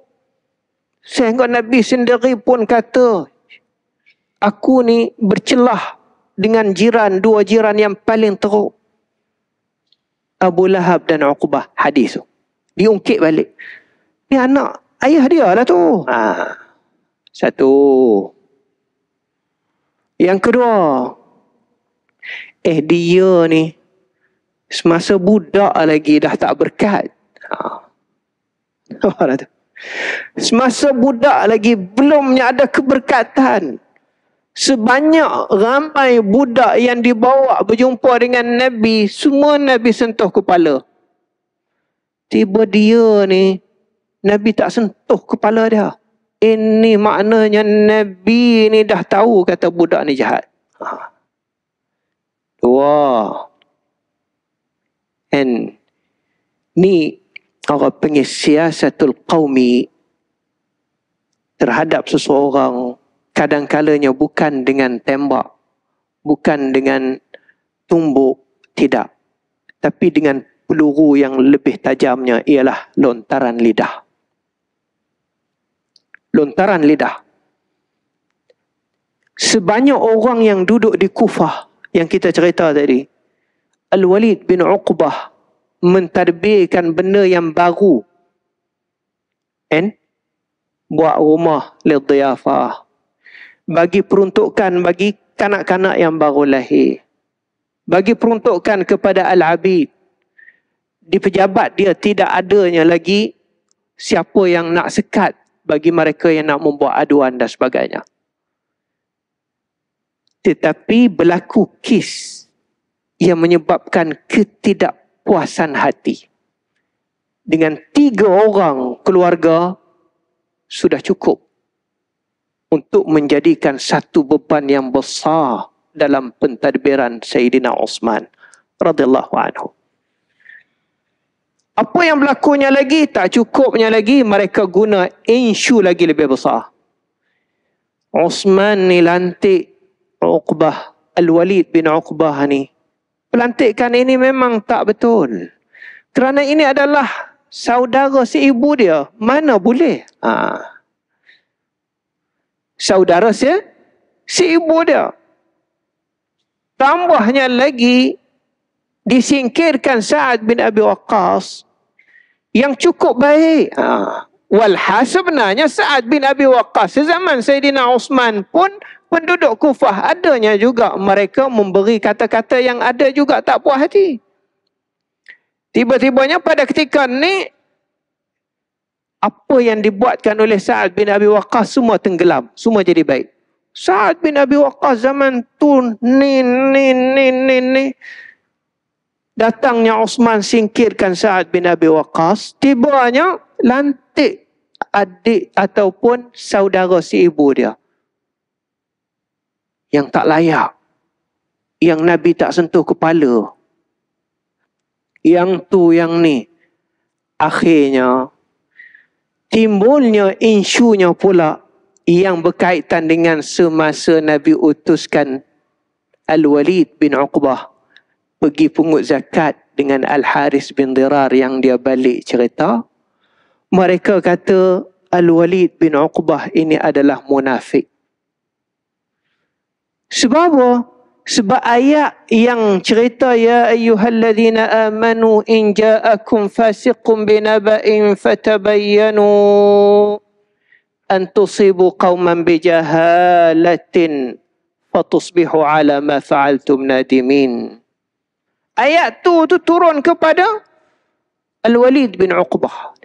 Sehingga Nabi sendiri pun kata, aku ni bercelah dengan jiran, dua jiran yang paling teruk. Abu Lahab dan Uqbah hadis tu. Diungkit balik. Ni anak ayah dia lah tu. Ha. Satu. Satu. Yang kedua, eh dia ni semasa budak lagi dah tak berkat. Ha. Apa Semasa budak lagi belumnya ada keberkatan. Sebanyak ramai budak yang dibawa berjumpa dengan Nabi, semua Nabi sentuh kepala. Tiba dia ni, Nabi tak sentuh kepala dia. Ini maknanya Nabi ni dah tahu kata budak ni jahat. Ha. Wah, And ni orang panggil siasatul qawmi terhadap seseorang kalanya bukan dengan tembak. Bukan dengan tumbuk. Tidak. Tapi dengan peluru yang lebih tajamnya ialah lontaran lidah lontaran lidah. Sebanyak orang yang duduk di Kufah yang kita cerita tadi. Al-Walid bin Uqbah mentadbirkan benda yang baru. And buat rumah lidiafah. Bagi peruntukan bagi kanak-kanak yang baru lahir. Bagi peruntukan kepada Al-Abid. Di pejabat dia tidak adanya lagi siapa yang nak sekat bagi mereka yang nak membuat aduan dan sebagainya. Tetapi berlaku kes yang menyebabkan ketidakpuasan hati. Dengan tiga orang keluarga sudah cukup untuk menjadikan satu beban yang besar dalam pentadbiran Sayyidina Osman radhiyallahu anhu. Apa yang berlakunya lagi, tak cukupnya lagi, mereka guna insyu lagi lebih besar. Osman ni lantik Uqbah, Al-Walid bin Uqbah ni. Pelantikan ini memang tak betul. Kerana ini adalah saudara si ibu dia. Mana boleh? Ha. Saudara si, si ibu dia. Tambahnya lagi, disingkirkan Sa'ad bin Abi Waqqas yang cukup baik. Ha. Walhas sebenarnya Sa'ad bin Abi Waqqas sezaman Sayyidina Osman pun penduduk Kufah adanya juga mereka memberi kata-kata yang ada juga tak puas hati. Tiba-tibanya pada ketika ni apa yang dibuatkan oleh Sa'ad bin Abi Waqqas semua tenggelam. Semua jadi baik. Sa'ad bin Abi Waqqas zaman tu ni ni ni ni ni. Datangnya Osman singkirkan Sa'ad bin Abi Waqas. Tibanya lantik adik ataupun saudara si ibu dia. Yang tak layak. Yang Nabi tak sentuh kepala. Yang tu yang ni. Akhirnya timbulnya insunya pula yang berkaitan dengan semasa Nabi utuskan Al-Walid bin Uqbah pergi pungut zakat dengan Al-Haris bin Dirar yang dia balik cerita. Mereka kata Al-Walid bin Uqbah ini adalah munafik. Sebab Sebab ayat yang cerita ya ayyuhalladzina amanu in ja'akum fasiqun binaba'in fatabayyanu an tusibu qauman bijahalatin fatusbihu ala ma fa'altum nadimin ayat tu tu turun kepada Al-Walid bin Uqbah.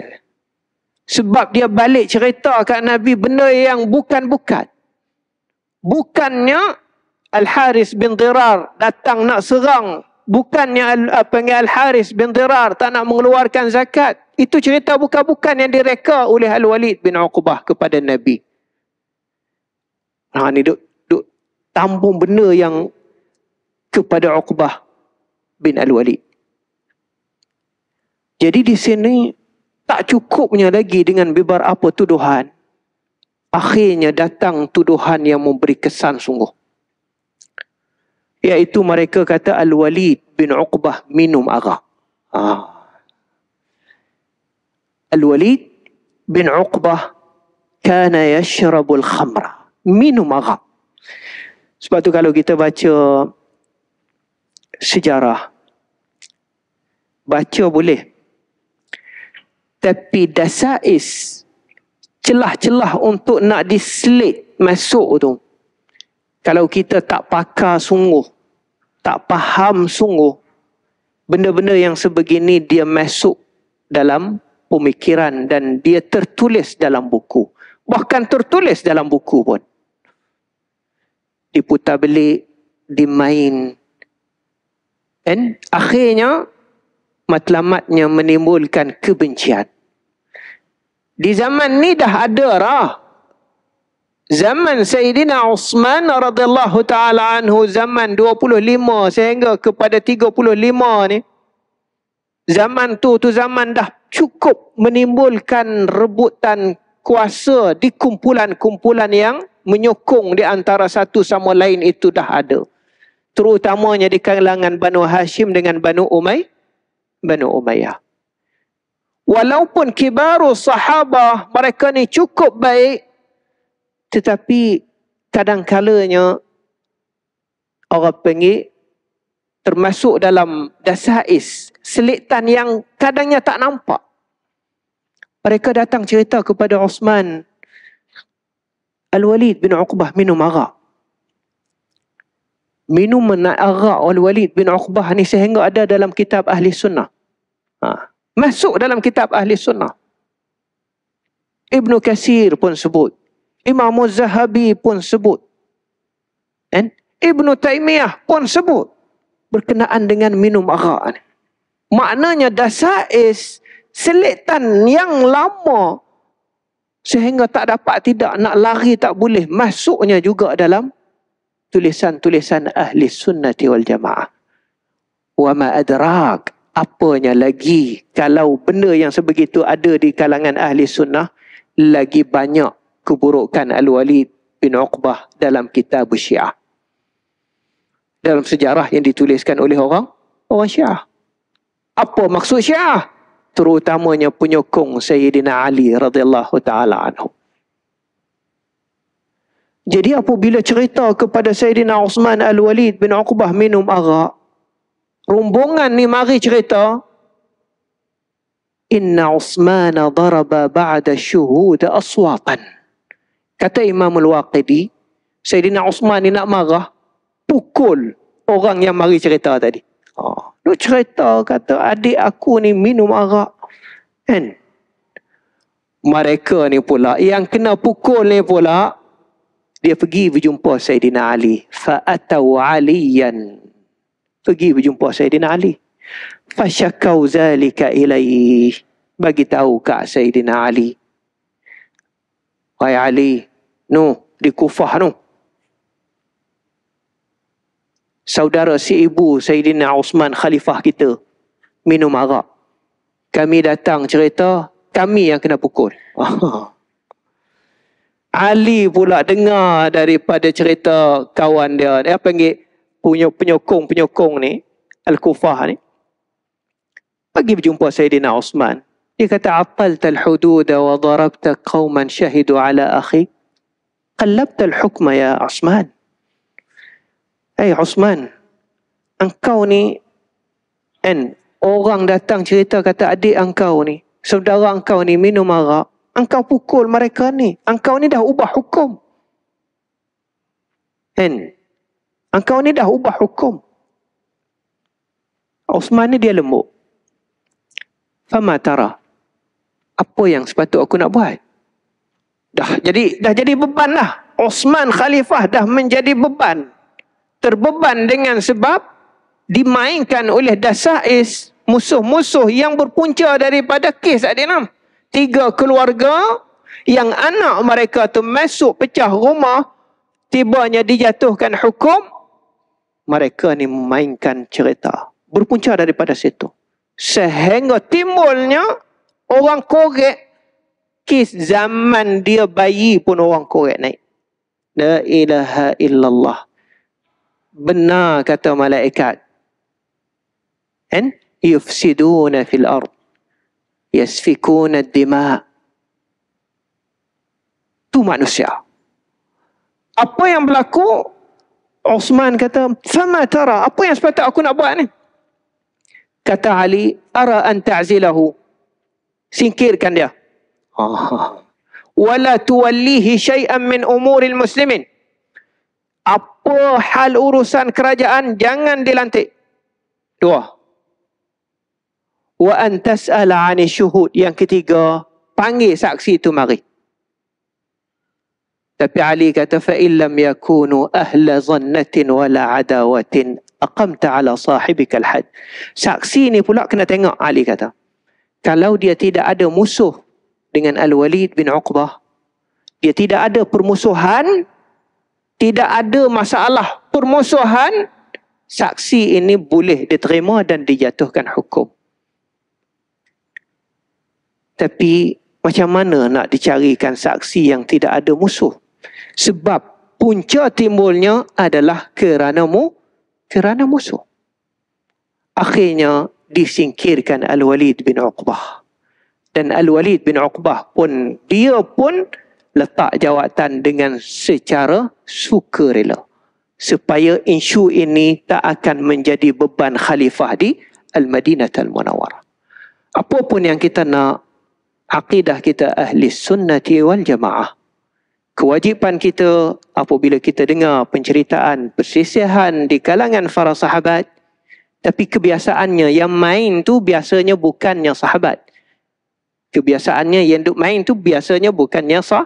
Sebab dia balik cerita kat Nabi benda yang bukan-bukan. Bukannya Al-Haris bin Dirar datang nak serang. Bukannya eh, Al-Haris bin Dirar tak nak mengeluarkan zakat. Itu cerita bukan-bukan yang direka oleh Al-Walid bin Uqbah kepada Nabi. Nah ni duk, duk tampung benda yang kepada Uqbah bin Al-Walid. Jadi di sini tak cukupnya lagi dengan bebar apa tuduhan. Akhirnya datang tuduhan yang memberi kesan sungguh. Iaitu mereka kata Al-Walid bin Uqbah minum arak. Ha. Al-Walid bin Uqbah kana yashrabul khamra. Minum arak. Sebab tu kalau kita baca sejarah. Baca boleh. Tapi dasais celah-celah untuk nak diselit masuk tu. Kalau kita tak pakar sungguh, tak faham sungguh, benda-benda yang sebegini dia masuk dalam pemikiran dan dia tertulis dalam buku. Bahkan tertulis dalam buku pun. Diputar belik, dimain, And akhirnya matlamatnya menimbulkan kebencian. Di zaman ni dah ada rah. Zaman Sayyidina Uthman radhiyallahu taala anhu zaman 25 sehingga kepada 35 ni zaman tu tu zaman dah cukup menimbulkan rebutan kuasa di kumpulan-kumpulan yang menyokong di antara satu sama lain itu dah ada terutamanya di kalangan Banu Hashim dengan Banu Umay, Banu Umayyah. Walaupun kibaru sahabah mereka ni cukup baik tetapi kadang kalanya orang panggil termasuk dalam dasais selitan yang kadangnya tak nampak. Mereka datang cerita kepada Osman Al-Walid bin Uqbah minum arak minuman nak arak oleh Walid bin Uqbah ni sehingga ada dalam kitab Ahli Sunnah. Ha. Masuk dalam kitab Ahli Sunnah. Ibn Kasir pun sebut. Imam Zahabi pun sebut. And Ibn Taimiyah pun sebut. Berkenaan dengan minum arak ni. Maknanya dasar is selitan yang lama sehingga tak dapat tidak nak lari tak boleh masuknya juga dalam tulisan-tulisan ahli sunnati wal jamaah. Wa ma adrak apanya lagi kalau benda yang sebegitu ada di kalangan ahli sunnah lagi banyak keburukan al wali bin Uqbah dalam kitab Syiah. Dalam sejarah yang dituliskan oleh orang orang Syiah. Apa maksud Syiah? Terutamanya penyokong Sayyidina Ali radhiyallahu taala anhu. Jadi apabila cerita kepada Sayyidina Osman Al-Walid bin Uqbah minum arak, rombongan ni mari cerita, Inna Osman daraba ba'da syuhud aswatan. Kata Imam Al-Waqidi, Sayyidina Osman ni nak marah, pukul orang yang mari cerita tadi. Oh, cerita kata adik aku ni minum arak. Kan? Mereka ni pula, yang kena pukul ni pula, dia pergi berjumpa Sayyidina Ali fa'atau aliyan pergi berjumpa Sayyidina Ali fashakau zalika ilaihi bagi tahu kak Sayyidina Ali Wahai Ali nu di Kufah nu saudara si ibu Sayyidina Osman khalifah kita minum arak kami datang cerita kami yang kena pukul Ali pula dengar daripada cerita kawan dia. Dia panggil penyokong-penyokong ni. Al-Kufah ni. Pergi berjumpa Sayyidina Osman. Dia kata, Apalta al-hududa wa darabta qawman syahidu ala akhi. Qalabta al-hukma ya Osman. Hey Osman. Engkau ni. And orang datang cerita kata adik engkau ni. Saudara engkau ni minum arak engkau pukul mereka ni. Engkau ni dah ubah hukum. Kan? Engkau ni dah ubah hukum. Osman ni dia lembut. Fama tara. Apa yang sepatut aku nak buat? Dah jadi dah jadi beban lah. Osman Khalifah dah menjadi beban. Terbeban dengan sebab dimainkan oleh Dasais musuh-musuh yang berpunca daripada kes Adinam. Ad tiga keluarga yang anak mereka tu masuk pecah rumah tibanya dijatuhkan hukum mereka ni memainkan cerita berpunca daripada situ sehingga timbulnya orang korek kis zaman dia bayi pun orang korek naik la ilaha illallah benar kata malaikat en yufsiduna fil ard yasfikun ad-dima tu manusia apa yang berlaku Osman kata sama tara apa yang sepatut aku nak buat ni kata Ali ara an ta'zilahu singkirkan dia wala tuwallihi syai'an min umuril muslimin apa hal urusan kerajaan jangan dilantik dua wa antas'ala 'ani syuhud yang ketiga panggil saksi itu mari tapi Ali kata fa illam yakunu ahla zannatin wala adawatin aqamta ala al Had. saksi ni pula kena tengok Ali kata kalau dia tidak ada musuh dengan al-Walid bin Uqbah dia tidak ada permusuhan tidak ada masalah permusuhan saksi ini boleh diterima dan dijatuhkan hukum tapi macam mana nak dicarikan saksi yang tidak ada musuh? Sebab punca timbulnya adalah kerana mu, kerana musuh. Akhirnya disingkirkan Al-Walid bin Uqbah. Dan Al-Walid bin Uqbah pun dia pun letak jawatan dengan secara sukarela. Supaya isu ini tak akan menjadi beban khalifah di Al-Madinah Al-Munawarah. Apapun yang kita nak, Aqidah kita ahli sunnati wal jamaah. Kewajipan kita apabila kita dengar penceritaan persisihan di kalangan para sahabat tapi kebiasaannya yang main tu biasanya bukan yang sahabat. Kebiasaannya yang duk main tu biasanya bukan yang sah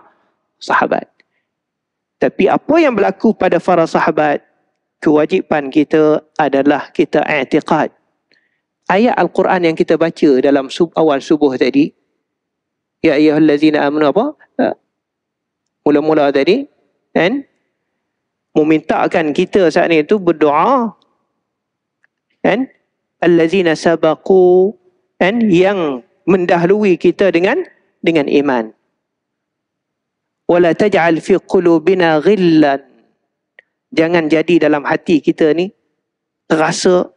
sahabat. Tapi apa yang berlaku pada para sahabat kewajipan kita adalah kita i'tiqad. Ayat Al-Quran yang kita baca dalam sub awal subuh tadi, ya ayyuhal ladzina amanu apa ya. mula-mula tadi dan memintakan kita saat ni itu berdoa dan allazina sabaku, dan yang mendahului kita dengan dengan iman wala taj'al fi qulubina ghillan jangan jadi dalam hati kita ni terasa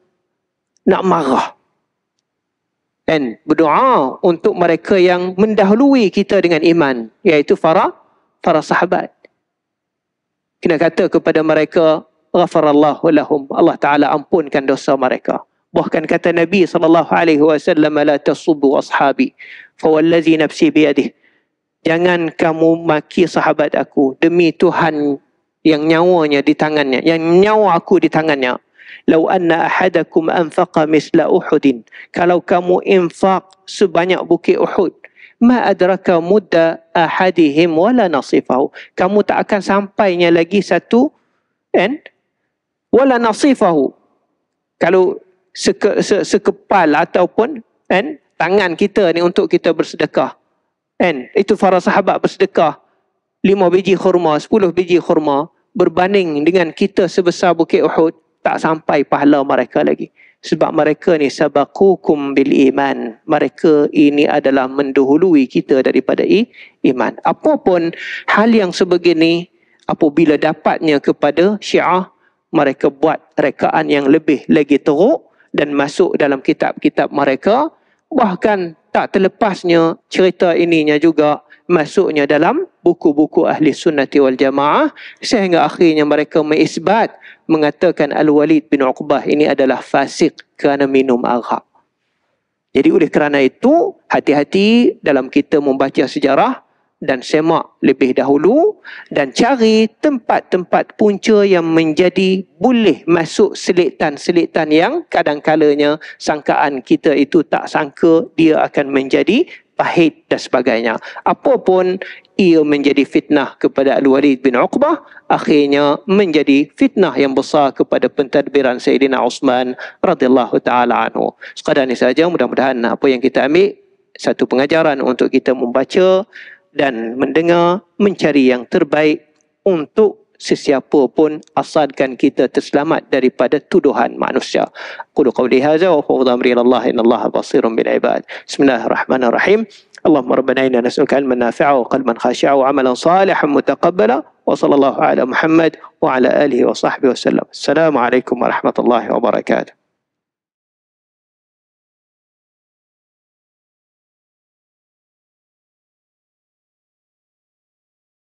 nak marah dan berdoa untuk mereka yang mendahului kita dengan iman iaitu para para sahabat kena kata kepada mereka ghafarallahu lahum Allah taala ampunkan dosa mereka bahkan kata nabi sallallahu alaihi wasallam la tasubu ashabi fa wallazi nafsi biyadihi jangan kamu maki sahabat aku demi tuhan yang nyawanya di tangannya yang nyawa aku di tangannya Lau anna ahadakum anfaqa misla Uhudin. Kalau kamu infaq sebanyak bukit Uhud. Ma adraka mudda ahadihim wala nasifahu. Kamu tak akan sampainya lagi satu. And? Wala nasifahu. Kalau seke, se, sekepal ataupun and? tangan kita ni untuk kita bersedekah. And? Itu para sahabat bersedekah. Lima biji khurma, sepuluh biji khurma. Berbanding dengan kita sebesar bukit Uhud tak sampai pahala mereka lagi sebab mereka ni sabaqukum bil iman mereka ini adalah mendahului kita daripada i, iman apapun hal yang sebegini apabila dapatnya kepada syiah mereka buat rekaan yang lebih lagi teruk dan masuk dalam kitab-kitab mereka bahkan tak terlepasnya cerita ininya juga masuknya dalam buku-buku ahli sunnati wal jamaah sehingga akhirnya mereka mengisbat mengatakan Al-Walid bin Uqbah ini adalah fasik kerana minum arak. Jadi oleh kerana itu, hati-hati dalam kita membaca sejarah dan semak lebih dahulu dan cari tempat-tempat punca yang menjadi boleh masuk selitan-selitan yang kadang kadangkalanya sangkaan kita itu tak sangka dia akan menjadi pahit dan sebagainya. Apapun ia menjadi fitnah kepada Al-Walid bin Uqbah akhirnya menjadi fitnah yang besar kepada pentadbiran Sayyidina Uthman radhiyallahu taala anhu. Sekadar ini saja mudah-mudahan apa yang kita ambil satu pengajaran untuk kita membaca dan mendengar mencari yang terbaik untuk sesiapa pun asalkan kita terselamat daripada tuduhan manusia. Qul qawli hadza wa fa'udhu bi Allah inna Allaha basirun bil ibad. Bismillahirrahmanirrahim. اللهم ربنا إنا نسألك علما نافعا وقلبا خاشعا وعملا صالحا متقبلا وصلى الله على محمد وعلى آله وصحبه وسلم السلام عليكم ورحمة الله وبركاته